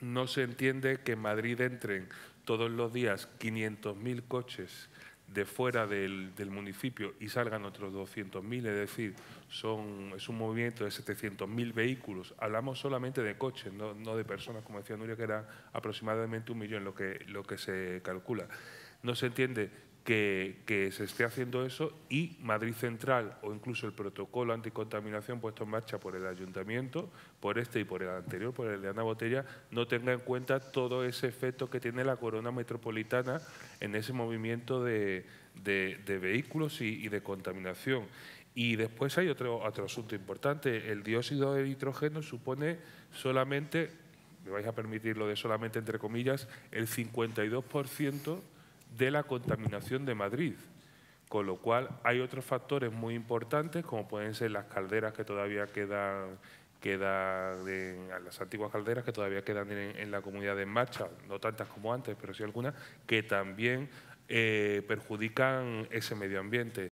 No se entiende que en Madrid entren todos los días 500.000 coches de fuera del, municipio y salgan otros 200.000, es decir, son, es un movimiento de 700.000 vehículos. Hablamos solamente de coches, no, de personas, como decía Nuria, que eran aproximadamente un millón lo que, lo que se calcula. No se entiende que, se esté haciendo eso y Madrid Central o incluso el protocolo anticontaminación puesto en marcha por el ayuntamiento, por este y por el anterior, por el de Ana Botella, no tenga en cuenta todo ese efecto que tiene la corona metropolitana en ese movimiento de, vehículos y, de contaminación. Y después hay otro, otro asunto importante, el dióxido de nitrógeno supone solamente, me vais a permitir lo de solamente entre comillas, el 52% de la contaminación de Madrid. Con lo cual hay otros factores muy importantes, como pueden ser las calderas que todavía quedan, quedan en, las antiguas calderas que todavía quedan en, la comunidad de marcha, no tantas como antes, pero sí algunas, que también eh, perjudican ese medio ambiente.